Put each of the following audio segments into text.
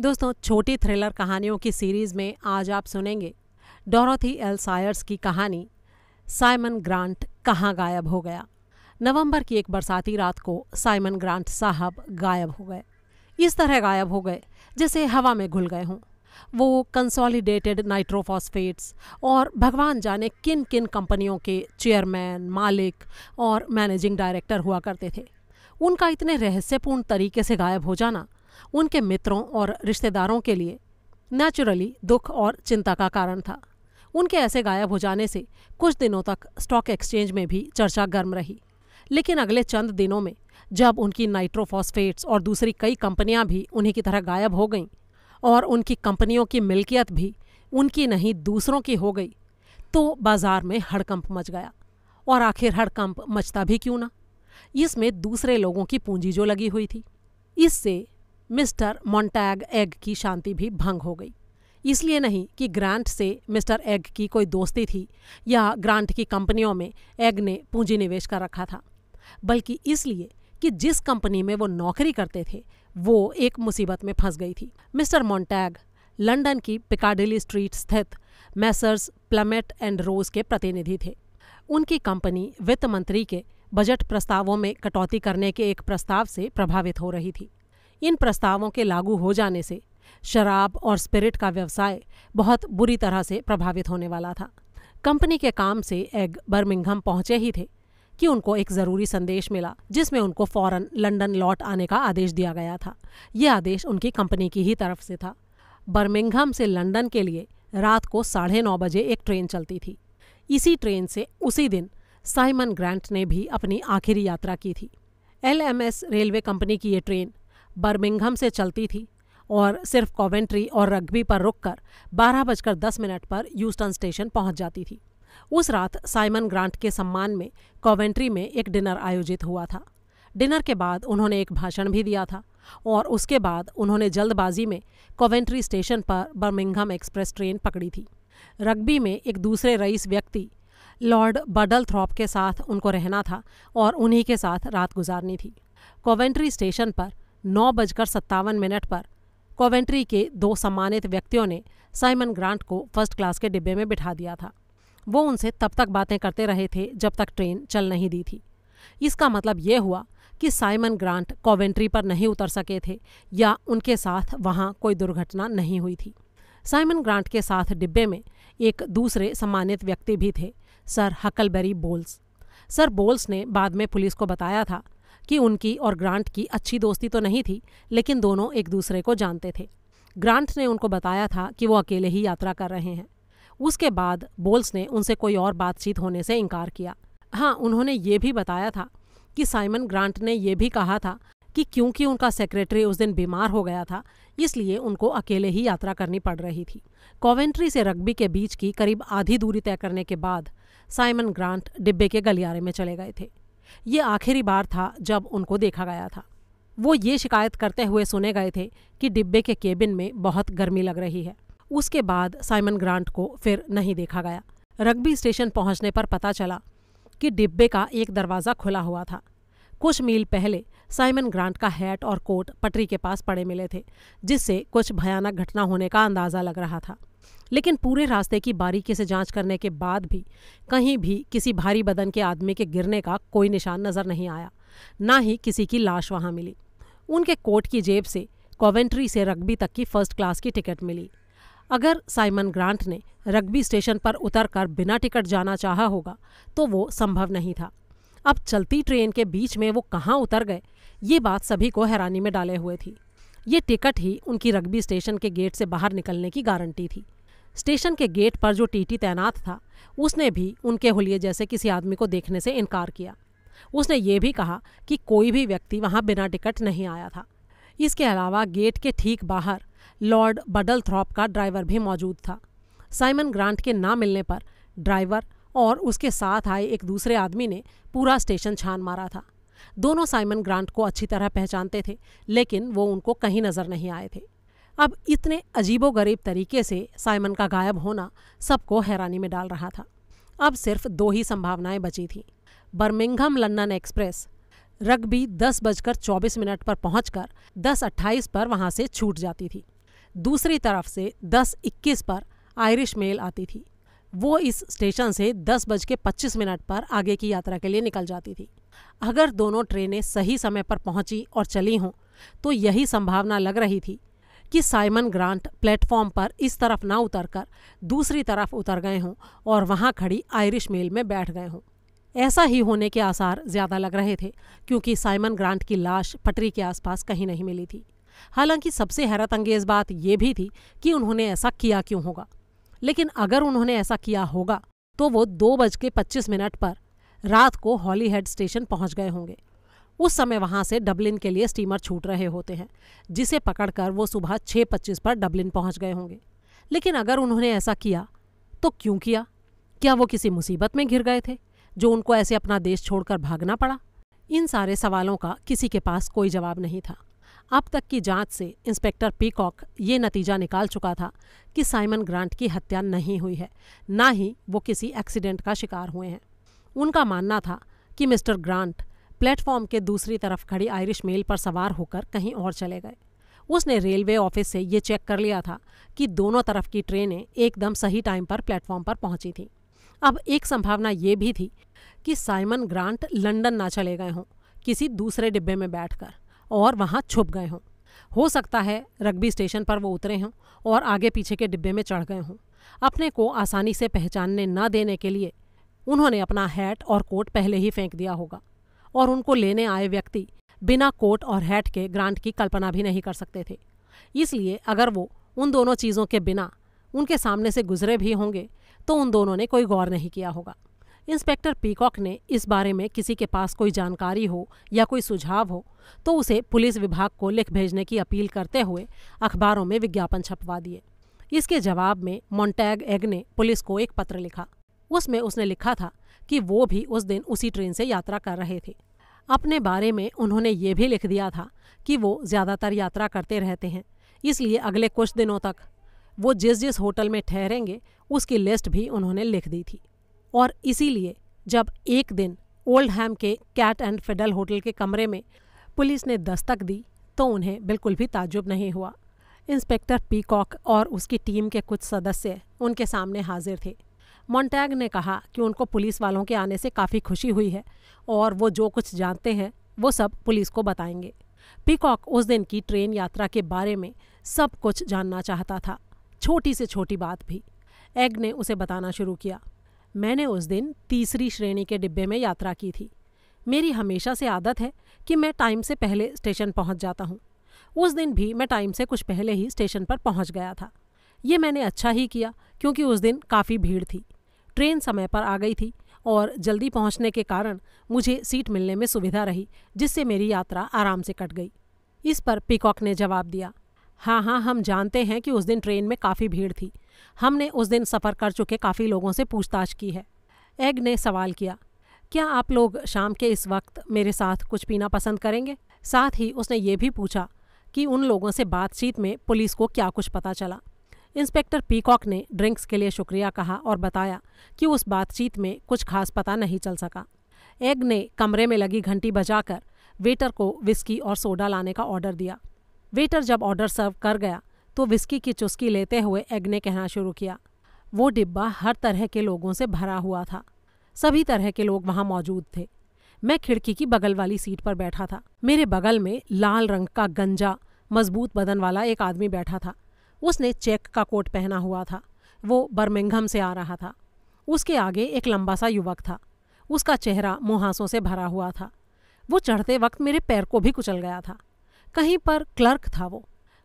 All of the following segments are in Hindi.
दोस्तों छोटी थ्रिलर कहानियों की सीरीज़ में आज आप सुनेंगे डोरोथी एल सायर्स की कहानी साइमन ग्रांट कहाँ गायब हो गया नवंबर की एक बरसाती रात को साइमन ग्रांट साहब गायब हो गए इस तरह गायब हो गए जैसे हवा में घुल गए हों वो कंसोलिडेटेड नाइट्रोफॉस्फेट्स और भगवान जाने किन किन कंपनियों के चेयरमैन मालिक और मैनेजिंग डायरेक्टर हुआ करते थे उनका इतने रहस्यपूर्ण तरीके से गायब हो जाना उनके मित्रों और रिश्तेदारों के लिए नेचुरली दुख और चिंता का कारण था उनके ऐसे गायब हो जाने से कुछ दिनों तक स्टॉक एक्सचेंज में भी चर्चा गर्म रही लेकिन अगले चंद दिनों में जब उनकी नाइट्रोफॉस्फेट्स और दूसरी कई कंपनियां भी उन्हीं की तरह गायब हो गईं और उनकी कंपनियों की मिल्कियत भी उनकी नहीं दूसरों की हो गई तो बाजार में हड़कंप मच गया और आखिर हड़कंप मचता भी क्यों ना इसमें दूसरे लोगों की पूंजी जो लगी हुई थी इससे मिस्टर मोंटैग एग की शांति भी भंग हो गई इसलिए नहीं कि ग्रांट से मिस्टर एग की कोई दोस्ती थी या ग्रांट की कंपनियों में एग ने पूंजी निवेश कर रखा था बल्कि इसलिए कि जिस कंपनी में वो नौकरी करते थे वो एक मुसीबत में फंस गई थी मिस्टर मोंटैग लंदन की पिकाडिली स्ट्रीट स्थित मैसर्स प्लमेट एंड रोज के प्रतिनिधि थे उनकी कंपनी वित्त मंत्री के बजट प्रस्तावों में कटौती करने के एक प्रस्ताव से प्रभावित हो रही थी इन प्रस्तावों के लागू हो जाने से शराब और स्पिरिट का व्यवसाय बहुत बुरी तरह से प्रभावित होने वाला था कंपनी के काम से एग बर्मिंगहम पहुंचे ही थे कि उनको एक ज़रूरी संदेश मिला जिसमें उनको फौरन लंदन लौट आने का आदेश दिया गया था यह आदेश उनकी कंपनी की ही तरफ से था बर्मिंगहम से लंदन के लिए रात को साढ़े नौ बजे एक ट्रेन चलती थी इसी ट्रेन से उसी दिन साइमन ग्रांट ने भी अपनी आखिरी यात्रा की थी एल रेलवे कंपनी की ये ट्रेन बर्मिंघम से चलती थी और सिर्फ कॉवेंट्री और रग्बी पर रुककर बारह बजकर दस मिनट पर यूस्टन स्टेशन पहुंच जाती थी उस रात साइमन ग्रांट के सम्मान में कॉवेंट्री में एक डिनर आयोजित हुआ था डिनर के बाद उन्होंने एक भाषण भी दिया था और उसके बाद उन्होंने जल्दबाजी में कॉवेंट्री स्टेशन पर बर्मिंघम एक्सप्रेस ट्रेन पकड़ी थी रग्बी में एक दूसरे रईस व्यक्ति लॉर्ड बडल थ्रॉप के साथ उनको रहना था और उन्हीं के साथ रात गुजारनी थी कोवेंट्री स्टेशन पर नौ बजकर सत्तावन मिनट पर कोवेंट्री के दो सम्मानित व्यक्तियों ने साइमन ग्रांट को फर्स्ट क्लास के डिब्बे में बिठा दिया था वो उनसे तब तक बातें करते रहे थे जब तक ट्रेन चल नहीं दी थी इसका मतलब ये हुआ कि साइमन ग्रांट कॉवेंट्री पर नहीं उतर सके थे या उनके साथ वहाँ कोई दुर्घटना नहीं हुई थी साइमन ग्रांट के साथ डिब्बे में एक दूसरे सम्मानित व्यक्ति भी थे sir Huckleberry Bowles sir Bowles ने बाद में पुलिस को बताया था कि उनकी और ग्रांट की अच्छी दोस्ती तो नहीं थी लेकिन दोनों एक दूसरे को जानते थे ग्रांट ने उनको बताया था कि वो अकेले ही यात्रा कर रहे हैं उसके बाद बोल्स ने उनसे कोई और बातचीत होने से इनकार किया हाँ उन्होंने ये भी बताया था कि साइमन ग्रांट ने यह भी कहा था कि क्योंकि उनका सेक्रेटरी उस दिन बीमार हो गया था इसलिए उनको अकेले ही यात्रा करनी पड़ रही थी कॉवेंट्री से रग्बी के बीच की करीब आधी दूरी तय करने के बाद साइमन ग्रांट डिब्बे के गलियारे में चले गए थे ये आखिरी बार था जब उनको देखा गया था वो ये शिकायत करते हुए सुने गए थे कि डिब्बे के केबिन में बहुत गर्मी लग रही है उसके बाद साइमन ग्रांट को फिर नहीं देखा गया रग्बी स्टेशन पहुंचने पर पता चला कि डिब्बे का एक दरवाज़ा खुला हुआ था कुछ मील पहले साइमन ग्रांट का हैट और कोट पटरी के पास पड़े मिले थे जिससे कुछ भयानक घटना होने का अंदाज़ा लग रहा था लेकिन पूरे रास्ते की बारीकी से जांच करने के बाद भी कहीं भी किसी भारी बदन के आदमी के गिरने का कोई निशान नज़र नहीं आया ना ही किसी की लाश वहाँ मिली उनके कोट की जेब से कोवेंट्री से रग्बी तक की फर्स्ट क्लास की टिकट मिली अगर साइमन ग्रांट ने रग्बी स्टेशन पर उतरकर बिना टिकट जाना चाहा होगा तो वो संभव नहीं था अब चलती ट्रेन के बीच में वो कहाँ उतर गए ये बात सभी को हैरानी में डाले हुए थी ये टिकट ही उनकी रग्बी स्टेशन के गेट से बाहर निकलने की गारंटी थी स्टेशन के गेट पर जो टीटी तैनात था उसने भी उनके होलिये जैसे किसी आदमी को देखने से इनकार किया उसने ये भी कहा कि कोई भी व्यक्ति वहाँ बिना टिकट नहीं आया था इसके अलावा गेट के ठीक बाहर लॉर्ड बडल थ्रॉप का ड्राइवर भी मौजूद था साइमन ग्रांट के ना मिलने पर ड्राइवर और उसके साथ आए एक दूसरे आदमी ने पूरा स्टेशन छान मारा था दोनों साइमन ग्रांट को अच्छी तरह पहचानते थे लेकिन वो उनको कहीं नज़र नहीं आए थे अब इतने अजीबोगरीब तरीके से साइमन का गायब होना सबको हैरानी में डाल रहा था अब सिर्फ दो ही संभावनाएं बची थीं बर्मिंघम लंदन एक्सप्रेस रग्बी दस बजकर चौबीस मिनट पर पहुंचकर दस अट्ठाईस पर वहां से छूट जाती थी दूसरी तरफ से दस इक्कीस पर आयरिश मेल आती थी वो इस स्टेशन से दस बज के पच्चीस मिनट पर आगे की यात्रा के लिए निकल जाती थी अगर दोनों ट्रेनें सही समय पर पहुंची और चली हों तो यही संभावना लग रही थी कि साइमन ग्रांट प्लेटफॉर्म पर इस तरफ ना उतरकर दूसरी तरफ उतर गए हों और वहां खड़ी आयरिश मेल में बैठ गए हों ऐसा ही होने के आसार ज़्यादा लग रहे थे क्योंकि साइमन ग्रांट की लाश पटरी के आसपास कहीं नहीं मिली थी हालांकि सबसे हैरत अंगेज बात यह भी थी कि उन्होंने ऐसा किया क्यों होगा लेकिन अगर उन्होंने ऐसा किया होगा तो वो दो बज के पच्चीस मिनट पर रात को हॉलीहेड स्टेशन पहुंच गए होंगे उस समय वहाँ से डबलिन के लिए स्टीमर छूट रहे होते हैं जिसे पकड़कर वो सुबह छः पच्चीस पर डबलिन पहुँच गए होंगे लेकिन अगर उन्होंने ऐसा किया तो क्यों किया क्या वो किसी मुसीबत में घिर गए थे जो उनको ऐसे अपना देश छोड़कर भागना पड़ा इन सारे सवालों का किसी के पास कोई जवाब नहीं था अब तक की जांच से इंस्पेक्टर पीकॉक ये नतीजा निकाल चुका था कि साइमन ग्रांट की हत्या नहीं हुई है ना ही वो किसी एक्सीडेंट का शिकार हुए हैं उनका मानना था कि मिस्टर ग्रांट प्लेटफॉर्म के दूसरी तरफ खड़ी आयरिश मेल पर सवार होकर कहीं और चले गए उसने रेलवे ऑफिस से ये चेक कर लिया था कि दोनों तरफ की ट्रेनें एकदम सही टाइम पर प्लेटफॉर्म पर पहुंची थीं अब एक संभावना ये भी थी कि साइमन ग्रांट लंदन ना चले गए हों किसी दूसरे डिब्बे में बैठकर और वहाँ छुप गए हों हो सकता है रग्बी स्टेशन पर वो उतरे हों और आगे पीछे के डिब्बे में चढ़ गए हों अपने को आसानी से पहचानने न देने के लिए उन्होंने अपना हैट और कोट पहले ही फेंक दिया होगा और उनको लेने आए व्यक्ति बिना कोट और हैट के ग्रांट की कल्पना भी नहीं कर सकते थे इसलिए अगर वो उन दोनों चीज़ों के बिना उनके सामने से गुजरे भी होंगे तो उन दोनों ने कोई गौर नहीं किया होगा इंस्पेक्टर पीकॉक ने इस बारे में किसी के पास कोई जानकारी हो या कोई सुझाव हो तो उसे पुलिस विभाग को लिख भेजने की अपील करते हुए अखबारों में विज्ञापन छपवा दिए इसके जवाब में मोन्टैग एग ने पुलिस को एक पत्र लिखा उसमें उसने लिखा था कि वो भी उस दिन उसी ट्रेन से यात्रा कर रहे थे अपने बारे में उन्होंने ये भी लिख दिया था कि वो ज़्यादातर यात्रा करते रहते हैं इसलिए अगले कुछ दिनों तक वो जिस जिस होटल में ठहरेंगे उसकी लिस्ट भी उन्होंने लिख दी थी और इसीलिए जब एक दिन ओल्ड हैम के कैट एंड फेडल होटल के कमरे में पुलिस ने दस्तक दी तो उन्हें बिल्कुल भी ताजुब नहीं हुआ इंस्पेक्टर पीकॉक और उसकी टीम के कुछ सदस्य उनके सामने हाजिर थे मॉन्टैग ने कहा कि उनको पुलिस वालों के आने से काफ़ी खुशी हुई है और वो जो कुछ जानते हैं वो सब पुलिस को बताएंगे पिकॉक उस दिन की ट्रेन यात्रा के बारे में सब कुछ जानना चाहता था छोटी से छोटी बात भी एग ने उसे बताना शुरू किया मैंने उस दिन तीसरी श्रेणी के डिब्बे में यात्रा की थी मेरी हमेशा से आदत है कि मैं टाइम से पहले स्टेशन पहुंच जाता हूं। उस दिन भी मैं टाइम से कुछ पहले ही स्टेशन पर पहुंच गया था ये मैंने अच्छा ही किया क्योंकि उस दिन काफ़ी भीड़ थी ट्रेन समय पर आ गई थी और जल्दी पहुंचने के कारण मुझे सीट मिलने में सुविधा रही जिससे मेरी यात्रा आराम से कट गई इस पर पिकॉक ने जवाब दिया हाँ हाँ हम जानते हैं कि उस दिन ट्रेन में काफ़ी भीड़ थी हमने उस दिन सफ़र कर चुके काफ़ी लोगों से पूछताछ की है एग ने सवाल किया क्या आप लोग शाम के इस वक्त मेरे साथ कुछ पीना पसंद करेंगे साथ ही उसने ये भी पूछा कि उन लोगों से बातचीत में पुलिस को क्या कुछ पता चला इंस्पेक्टर पीकॉक ने ड्रिंक्स के लिए शुक्रिया कहा और बताया कि उस बातचीत में कुछ खास पता नहीं चल सका एग ने कमरे में लगी घंटी बजाकर वेटर को विस्की और सोडा लाने का ऑर्डर दिया वेटर जब ऑर्डर सर्व कर गया तो विस्की की चुस्की लेते हुए एग ने कहना शुरू किया वो डिब्बा हर तरह के लोगों से भरा हुआ था सभी तरह के लोग वहां मौजूद थे मैं खिड़की की बगल वाली सीट पर बैठा था मेरे बगल में लाल रंग का गंजा मजबूत बदन वाला एक आदमी बैठा था उसने चेक का कोट पहना हुआ था वो बर्मिंघम से आ रहा था उसके आगे एक लंबा सा युवक था उसका चेहरा मुहासों से भरा हुआ था वो चढ़ते वक्त मेरे पैर को भी कुचल गया था कहीं पर क्लर्क था वो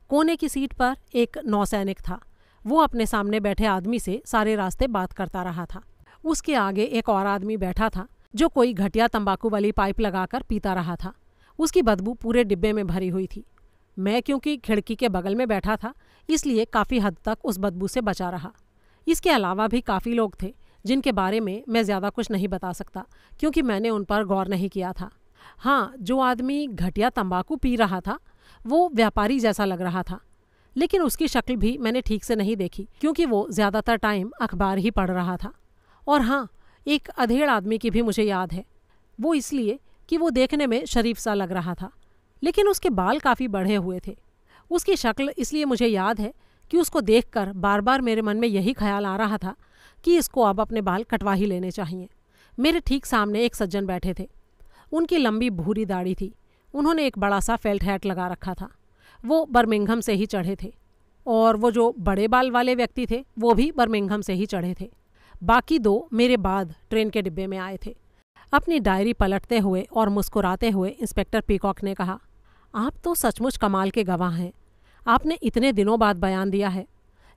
कोने की सीट पर एक नौसैनिक था वो अपने सामने बैठे आदमी से सारे रास्ते बात करता रहा था उसके आगे एक और आदमी बैठा था जो कोई घटिया तंबाकू वाली पाइप लगाकर पीता रहा था उसकी बदबू पूरे डिब्बे में भरी हुई थी मैं क्योंकि खिड़की के बगल में बैठा था इसलिए काफ़ी हद तक उस बदबू से बचा रहा इसके अलावा भी काफ़ी लोग थे जिनके बारे में मैं ज़्यादा कुछ नहीं बता सकता क्योंकि मैंने उन पर गौर नहीं किया था हाँ जो आदमी घटिया तंबाकू पी रहा था वो व्यापारी जैसा लग रहा था लेकिन उसकी शक्ल भी मैंने ठीक से नहीं देखी क्योंकि वो ज़्यादातर टाइम अखबार ही पढ़ रहा था और हाँ एक अधेड़ आदमी की भी मुझे याद है वो इसलिए कि वो देखने में शरीफ सा लग रहा था लेकिन उसके बाल काफ़ी बढ़े हुए थे उसकी शक्ल इसलिए मुझे याद है कि उसको देखकर बार बार मेरे मन में यही ख्याल आ रहा था कि इसको अब अपने बाल कटवा ही लेने चाहिए मेरे ठीक सामने एक सज्जन बैठे थे उनकी लंबी भूरी दाढ़ी थी उन्होंने एक बड़ा सा फेल्ट हैट लगा रखा था वो बर्मिंघम से ही चढ़े थे और वो जो बड़े बाल वाले व्यक्ति थे वो भी बर्मिंघम से ही चढ़े थे बाकी दो मेरे बाद ट्रेन के डिब्बे में आए थे अपनी डायरी पलटते हुए और मुस्कुराते हुए इंस्पेक्टर पीकॉक ने कहा आप तो सचमुच कमाल के गवाह हैं आपने इतने दिनों बाद बयान दिया है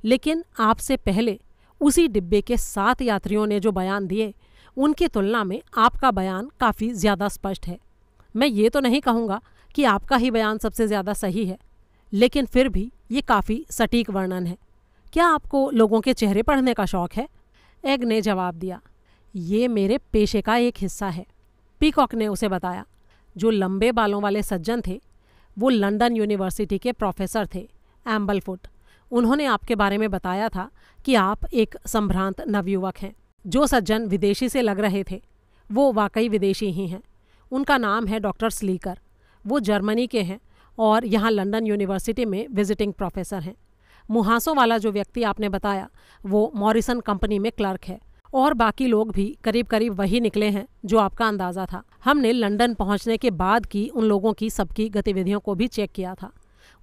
लेकिन आपसे पहले उसी डिब्बे के सात यात्रियों ने जो बयान दिए उनकी तुलना में आपका बयान काफ़ी ज़्यादा स्पष्ट है मैं ये तो नहीं कहूँगा कि आपका ही बयान सबसे ज़्यादा सही है लेकिन फिर भी ये काफ़ी सटीक वर्णन है क्या आपको लोगों के चेहरे पढ़ने का शौक है एग ने जवाब दिया ये मेरे पेशे का एक हिस्सा है पीकॉक ने उसे बताया जो लंबे बालों वाले सज्जन थे वो लंदन यूनिवर्सिटी के प्रोफेसर थे एम्बलफुट उन्होंने आपके बारे में बताया था कि आप एक संभ्रांत नवयुवक हैं जो सज्जन विदेशी से लग रहे थे वो वाकई विदेशी ही हैं उनका नाम है डॉक्टर स्लीकर वो जर्मनी के हैं और यहाँ लंदन यूनिवर्सिटी में विजिटिंग प्रोफेसर हैं मुहासों वाला जो व्यक्ति आपने बताया वो मॉरिसन कंपनी में क्लर्क है और बाकी लोग भी करीब करीब वही निकले हैं जो आपका अंदाज़ा था हमने लंदन पहुंचने के बाद की उन लोगों की सबकी गतिविधियों को भी चेक किया था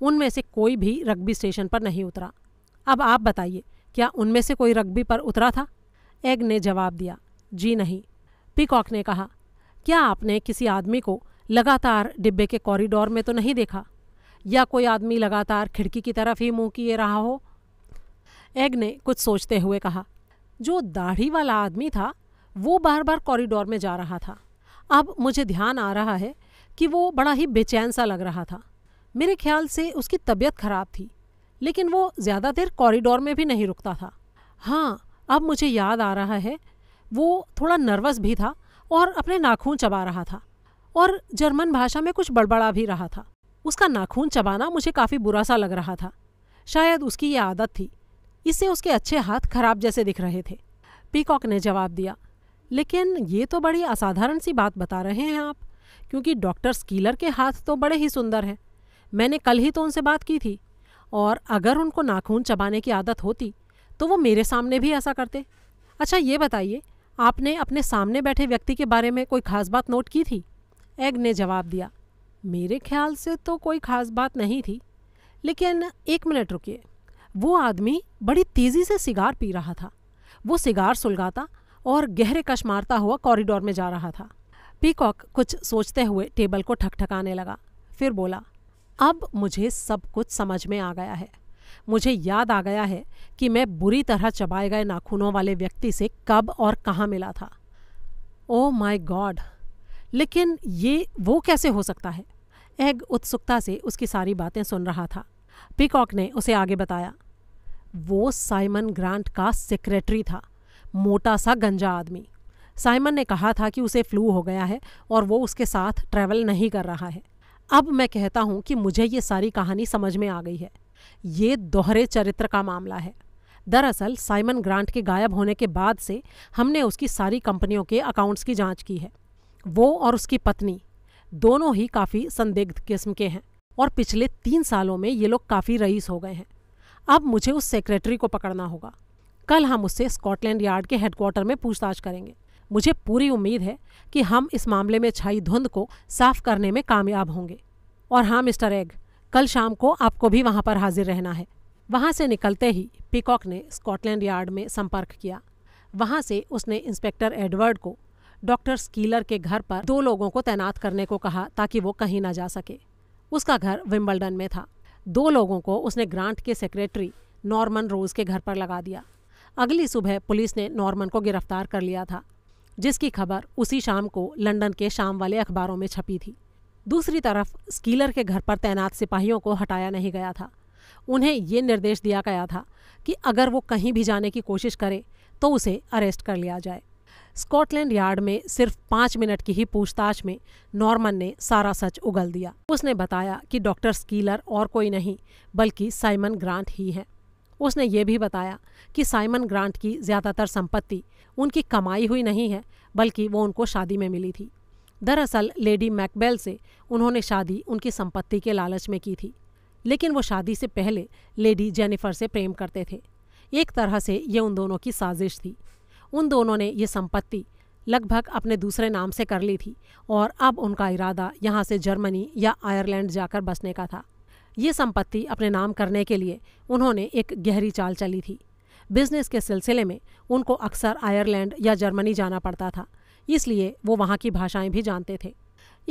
उनमें से कोई भी रग्बी स्टेशन पर नहीं उतरा अब आप बताइए क्या उनमें से कोई रग्बी पर उतरा था एग ने जवाब दिया जी नहीं पिकॉक ने कहा क्या आपने किसी आदमी को लगातार डिब्बे के कॉरिडोर में तो नहीं देखा या कोई आदमी लगातार खिड़की की तरफ ही मुंह किए रहा हो एग ने कुछ सोचते हुए कहा जो दाढ़ी वाला आदमी था वो बार बार कॉरिडोर में जा रहा था अब मुझे ध्यान आ रहा है कि वो बड़ा ही बेचैन सा लग रहा था मेरे ख्याल से उसकी तबीयत खराब थी लेकिन वो ज़्यादा देर कॉरिडोर में भी नहीं रुकता था हाँ अब मुझे याद आ रहा है वो थोड़ा नर्वस भी था और अपने नाखून चबा रहा था और जर्मन भाषा में कुछ बड़बड़ा भी रहा था उसका नाखून चबाना मुझे काफ़ी बुरा सा लग रहा था शायद उसकी ये आदत थी इससे उसके अच्छे हाथ खराब जैसे दिख रहे थे पीकॉक ने जवाब दिया लेकिन ये तो बड़ी असाधारण सी बात बता रहे हैं आप क्योंकि डॉक्टर स्कीलर के हाथ तो बड़े ही सुंदर हैं मैंने कल ही तो उनसे बात की थी और अगर उनको नाखून चबाने की आदत होती तो वो मेरे सामने भी ऐसा करते अच्छा ये बताइए आपने अपने सामने बैठे व्यक्ति के बारे में कोई खास बात नोट की थी एग ने जवाब दिया मेरे ख्याल से तो कोई खास बात नहीं थी लेकिन एक मिनट रुकिए वो आदमी बड़ी तेज़ी से सिगार पी रहा था वो सिगार सुलगाता और गहरे कश मारता हुआ कॉरिडोर में जा रहा था पीकॉक कुछ सोचते हुए टेबल को ठकठकाने लगा फिर बोला अब मुझे सब कुछ समझ में आ गया है मुझे याद आ गया है कि मैं बुरी तरह चबाए गए नाखूनों वाले व्यक्ति से कब और कहाँ मिला था ओ माय गॉड लेकिन ये वो कैसे हो सकता है एग उत्सुकता से उसकी सारी बातें सुन रहा था पिकॉक ने उसे आगे बताया वो साइमन ग्रांट का सेक्रेटरी था मोटा सा गंजा आदमी साइमन ने कहा था कि उसे फ्लू हो गया है और वो उसके साथ ट्रैवल नहीं कर रहा है अब मैं कहता हूँ कि मुझे ये सारी कहानी समझ में आ गई है ये दोहरे चरित्र का मामला है दरअसल साइमन ग्रांट के गायब होने के बाद से हमने उसकी सारी कंपनियों के अकाउंट्स की जांच की है वो और उसकी पत्नी दोनों ही काफ़ी संदिग्ध किस्म के हैं और पिछले तीन सालों में ये लोग काफ़ी रईस हो गए हैं अब मुझे उस सेक्रेटरी को पकड़ना होगा कल हम उससे स्कॉटलैंड यार्ड के हेडक्वार्टर में पूछताछ करेंगे मुझे पूरी उम्मीद है कि हम इस मामले में छाई धुंध को साफ करने में कामयाब होंगे और हाँ मिस्टर एग कल शाम को आपको भी वहाँ पर हाजिर रहना है वहाँ से निकलते ही पिकॉक ने स्कॉटलैंड यार्ड में संपर्क किया वहाँ से उसने इंस्पेक्टर एडवर्ड को डॉक्टर स्कीलर के घर पर दो लोगों को तैनात करने को कहा ताकि वो कहीं ना जा सके उसका घर विम्बलडन में था दो लोगों को उसने ग्रांट के सेक्रेटरी नॉर्मन रोज के घर पर लगा दिया अगली सुबह पुलिस ने नॉर्मन को गिरफ्तार कर लिया था जिसकी खबर उसी शाम को लंदन के शाम वाले अखबारों में छपी थी दूसरी तरफ स्कीलर के घर पर तैनात सिपाहियों को हटाया नहीं गया था उन्हें ये निर्देश दिया गया था कि अगर वो कहीं भी जाने की कोशिश करे तो उसे अरेस्ट कर लिया जाए स्कॉटलैंड यार्ड में सिर्फ पाँच मिनट की ही पूछताछ में नॉर्मन ने सारा सच उगल दिया उसने बताया कि डॉक्टर स्कीलर और कोई नहीं बल्कि साइमन ग्रांट ही है उसने ये भी बताया कि साइमन ग्रांट की ज़्यादातर संपत्ति उनकी कमाई हुई नहीं है बल्कि वो उनको शादी में मिली थी दरअसल लेडी मैकबेल से उन्होंने शादी उनकी संपत्ति के लालच में की थी लेकिन वो शादी से पहले लेडी जेनिफर से प्रेम करते थे एक तरह से ये उन दोनों की साजिश थी उन दोनों ने ये संपत्ति लगभग अपने दूसरे नाम से कर ली थी और अब उनका इरादा यहाँ से जर्मनी या आयरलैंड जाकर बसने का था ये संपत्ति अपने नाम करने के लिए उन्होंने एक गहरी चाल चली थी बिजनेस के सिलसिले में उनको अक्सर आयरलैंड या जर्मनी जाना पड़ता था इसलिए वो वहाँ की भाषाएं भी जानते थे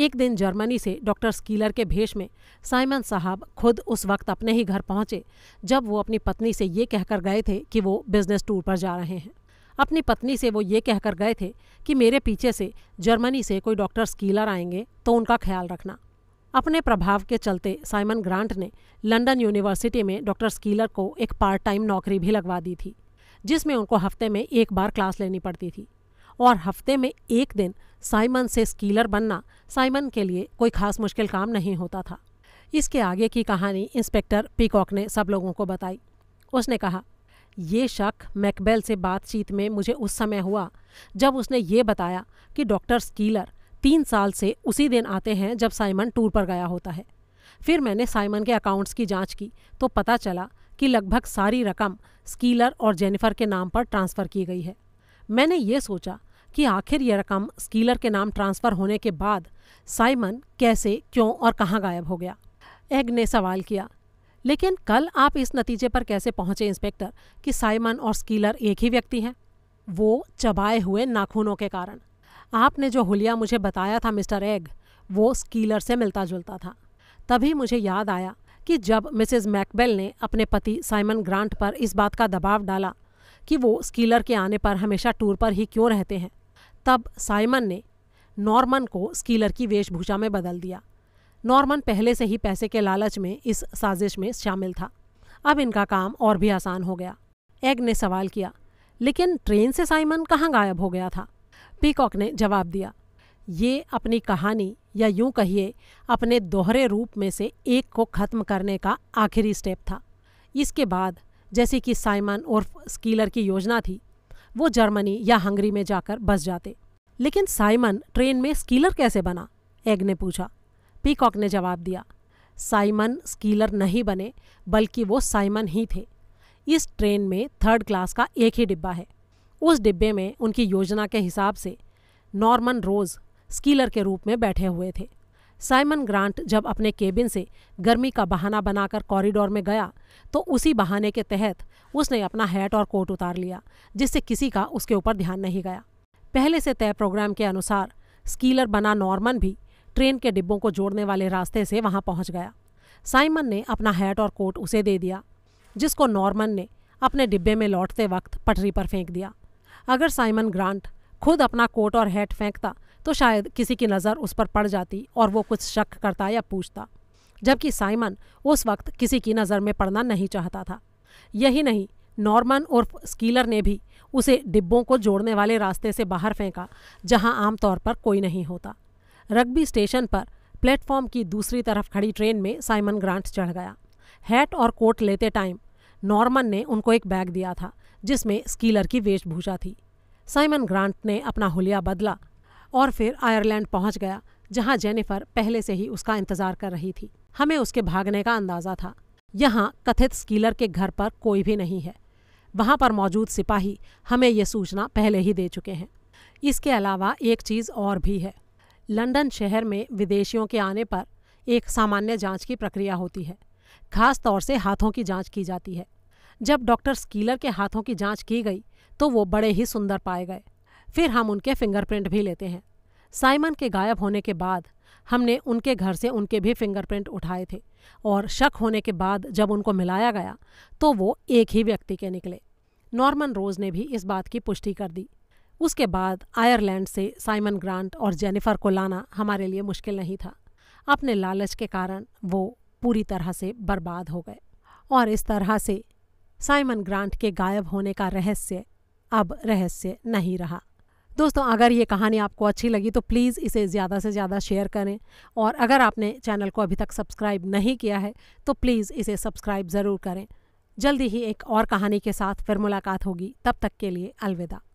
एक दिन जर्मनी से डॉक्टर स्कीलर के भेष में साइमन साहब खुद उस वक्त अपने ही घर पहुंचे जब वो अपनी पत्नी से ये कहकर गए थे कि वो बिजनेस टूर पर जा रहे हैं अपनी पत्नी से वो ये कहकर गए थे कि मेरे पीछे से जर्मनी से कोई डॉक्टर स्कीलर आएंगे तो उनका ख्याल रखना अपने प्रभाव के चलते साइमन ग्रांट ने लंदन यूनिवर्सिटी में डॉक्टर स्कीलर को एक पार्ट टाइम नौकरी भी लगवा दी थी जिसमें उनको हफ्ते में एक बार क्लास लेनी पड़ती थी और हफ्ते में एक दिन साइमन से स्कीलर बनना साइमन के लिए कोई खास मुश्किल काम नहीं होता था इसके आगे की कहानी इंस्पेक्टर पीकॉक ने सब लोगों को बताई उसने कहा ये शक मैकबेल से बातचीत में मुझे उस समय हुआ जब उसने ये बताया कि डॉक्टर स्कीलर तीन साल से उसी दिन आते हैं जब साइमन टूर पर गया होता है फिर मैंने साइमन के अकाउंट्स की जांच की तो पता चला कि लगभग सारी रकम स्कीलर और जेनिफर के नाम पर ट्रांसफ़र की गई है मैंने ये सोचा कि आखिर यह रकम स्कीलर के नाम ट्रांसफ़र होने के बाद साइमन कैसे क्यों और कहाँ गायब हो गया एग ने सवाल किया लेकिन कल आप इस नतीजे पर कैसे पहुंचे इंस्पेक्टर कि साइमन और स्कीलर एक ही व्यक्ति हैं वो चबाए हुए नाखूनों के कारण आपने जो हुलिया मुझे बताया था मिस्टर एग वो स्कीलर से मिलता जुलता था तभी मुझे याद आया कि जब मिसेस मैकबेल ने अपने पति साइमन ग्रांट पर इस बात का दबाव डाला कि वो स्कीलर के आने पर हमेशा टूर पर ही क्यों रहते हैं तब साइमन ने नॉर्मन को स्कीलर की वेशभूषा में बदल दिया नॉर्मन पहले से ही पैसे के लालच में इस साजिश में शामिल था अब इनका काम और भी आसान हो गया एग ने सवाल किया लेकिन ट्रेन से साइमन कहाँ गायब हो गया था पीकॉक ने जवाब दिया ये अपनी कहानी या यूं कहिए अपने दोहरे रूप में से एक को खत्म करने का आखिरी स्टेप था इसके बाद जैसे कि साइमन उर्फ स्कीलर की योजना थी वो जर्मनी या हंगरी में जाकर बस जाते लेकिन साइमन ट्रेन में स्कीलर कैसे बना एग ने पूछा पीकॉक ने जवाब दिया साइमन स्कीलर नहीं बने बल्कि वो साइमन ही थे इस ट्रेन में थर्ड क्लास का एक ही डिब्बा है उस डिब्बे में उनकी योजना के हिसाब से नॉर्मन रोज स्कीलर के रूप में बैठे हुए थे साइमन ग्रांट जब अपने केबिन से गर्मी का बहाना बनाकर कॉरिडोर में गया तो उसी बहाने के तहत उसने अपना हैट और कोट उतार लिया जिससे किसी का उसके ऊपर ध्यान नहीं गया पहले से तय प्रोग्राम के अनुसार स्कीलर बना नॉर्मन भी ट्रेन के डिब्बों को जोड़ने वाले रास्ते से वहां पहुंच गया साइमन ने अपना हैट और कोट उसे दे दिया जिसको नॉर्मन ने अपने डिब्बे में लौटते वक्त पटरी पर फेंक दिया अगर साइमन ग्रांट खुद अपना कोट और हैट फेंकता तो शायद किसी की नज़र उस पर पड़ जाती और वो कुछ शक करता या पूछता जबकि साइमन उस वक्त किसी की नज़र में पड़ना नहीं चाहता था यही नहीं नॉर्मन उर्फ स्कीलर ने भी उसे डिब्बों को जोड़ने वाले रास्ते से बाहर फेंका जहां आमतौर पर कोई नहीं होता रग्बी स्टेशन पर प्लेटफॉर्म की दूसरी तरफ खड़ी ट्रेन में साइमन ग्रांट चढ़ गया हैट और कोट लेते टाइम नॉर्मन ने उनको एक बैग दिया था जिसमें स्कीलर की वेशभूषा थी साइमन ग्रांट ने अपना हुलिया बदला और फिर आयरलैंड पहुंच गया जहां जेनिफर पहले से ही उसका इंतजार कर रही थी हमें उसके भागने का अंदाज़ा था यहाँ कथित स्कीलर के घर पर कोई भी नहीं है वहाँ पर मौजूद सिपाही हमें यह सूचना पहले ही दे चुके हैं इसके अलावा एक चीज़ और भी है लंदन शहर में विदेशियों के आने पर एक सामान्य जांच की प्रक्रिया होती है खास तौर से हाथों की जांच की जाती है जब डॉक्टर स्कीलर के हाथों की जांच की गई तो वो बड़े ही सुंदर पाए गए फिर हम उनके फिंगरप्रिंट भी लेते हैं साइमन के गायब होने के बाद हमने उनके घर से उनके भी फिंगरप्रिंट उठाए थे और शक होने के बाद जब उनको मिलाया गया तो वो एक ही व्यक्ति के निकले नॉर्मन रोज ने भी इस बात की पुष्टि कर दी उसके बाद आयरलैंड से साइमन ग्रांट और जेनिफर को लाना हमारे लिए मुश्किल नहीं था अपने लालच के कारण वो पूरी तरह से बर्बाद हो गए और इस तरह से साइमन ग्रांट के गायब होने का रहस्य अब रहस्य नहीं रहा दोस्तों अगर ये कहानी आपको अच्छी लगी तो प्लीज़ इसे ज़्यादा से ज़्यादा शेयर करें और अगर आपने चैनल को अभी तक सब्सक्राइब नहीं किया है तो प्लीज़ इसे सब्सक्राइब ज़रूर करें जल्दी ही एक और कहानी के साथ फिर मुलाकात होगी तब तक के लिए अलविदा